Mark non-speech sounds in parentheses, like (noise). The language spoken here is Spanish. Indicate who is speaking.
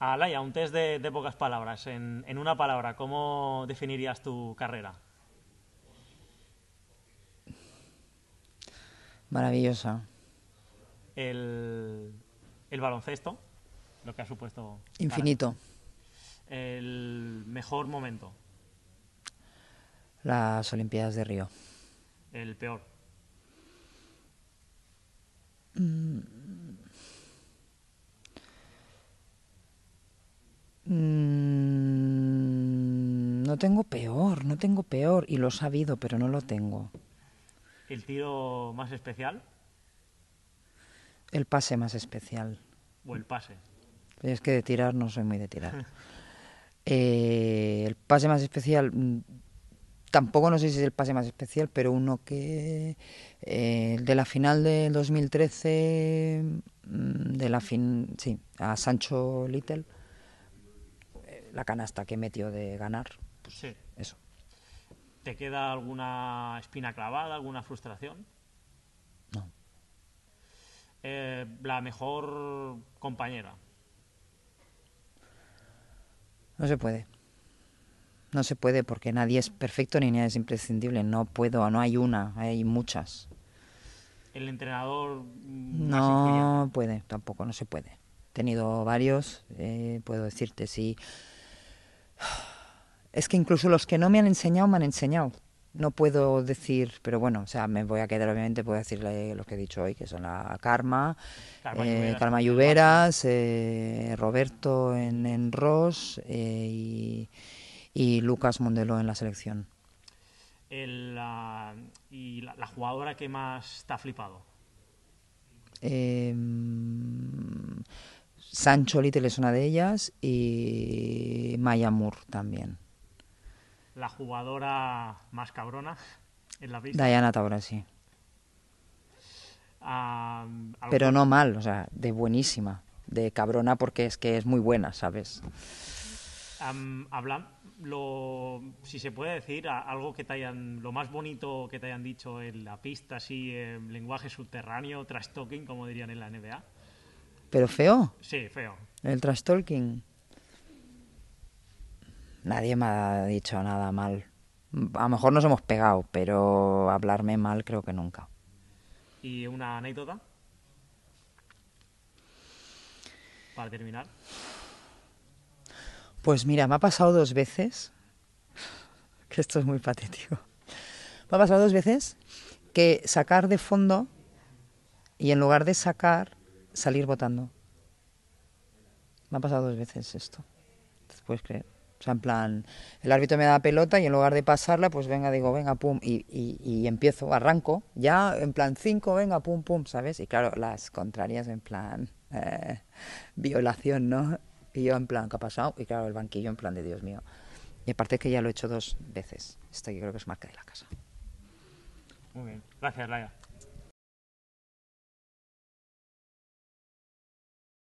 Speaker 1: Alaya, un test de, pocas palabras. En, una palabra, ¿cómo definirías tu carrera?
Speaker 2: Maravillosa.
Speaker 1: El, baloncesto, lo que ha supuesto. Infinito. El mejor momento.
Speaker 2: Las Olimpiadas de Río. El peor. Mm. No tengo peor, no tengo peor. Y lo he sabido, pero no lo tengo.
Speaker 1: ¿El tiro más especial?
Speaker 2: El pase más especial. ¿O el pase? Es que de tirar no soy muy de tirar. (laughs) Eh, el pase más especial, mm, tampoco no sé si es el pase más especial, pero uno que. Eh, de la final del 2013, mm, de la fin, sí, a Sancho Little, eh, la canasta que metió de ganar. Pues, sí. Eso.
Speaker 1: ¿Te queda alguna espina clavada, alguna frustración? No. Eh, la mejor compañera.
Speaker 2: No se puede. No se puede porque nadie es perfecto ni nadie es imprescindible. No puedo, no hay una, hay muchas.
Speaker 1: ¿El entrenador?
Speaker 2: No puede, tampoco, no se puede. He tenido varios, eh, puedo decirte, sí. Es que incluso los que no me han enseñado me han enseñado. No puedo decir, pero bueno, o sea, me voy a quedar, obviamente, puedo decirle lo que he dicho hoy, que son la Karma, Karma, eh, Lluveras, eh, Roberto en, Ross eh, y, Lucas Mondelo en la selección.
Speaker 1: ¿Y la, jugadora que más está flipado?
Speaker 2: Em, Sancho Little es una de ellas y Maya Moore también
Speaker 1: la jugadora más cabrona en la pista. Diana Taurasi. sí ah, Pero no
Speaker 2: mal, o sea, de buenísima, de cabrona porque es que es muy buena, ¿sabes?
Speaker 1: habla, si se puede decir, algo que te hayan, lo más bonito que te hayan dicho en la pista, así, lenguaje subterráneo, trash talking, como dirían en la NBA. ¿Pero feo? Sí, feo.
Speaker 2: El trash nadie me ha dicho nada mal. A lo mejor nos hemos pegado, pero hablarme mal creo que nunca.
Speaker 1: ¿Y una anécdota? Para terminar.
Speaker 2: Pues mira, me ha pasado dos veces, (laughs) que esto es muy patético, me ha pasado dos veces que sacar de fondo y en lugar de sacar, salir votando. Me ha pasado dos veces esto. ¿Te puedes creer? O sea, en plan, el árbitro me da pelota y en lugar de pasarla, pues venga, digo, venga, pum, y, y, empiezo, arranco, ya en plan cinco, venga, pum, pum, ¿sabes? Y claro, las contrarias en plan eh, violación, ¿no? Y yo en plan, ¿qué ha pasado? Y claro, el banquillo en plan de Dios mío. Y aparte es que ya lo he hecho dos veces. Esto yo creo que es marca de la casa.
Speaker 1: Muy bien. Gracias, Laia.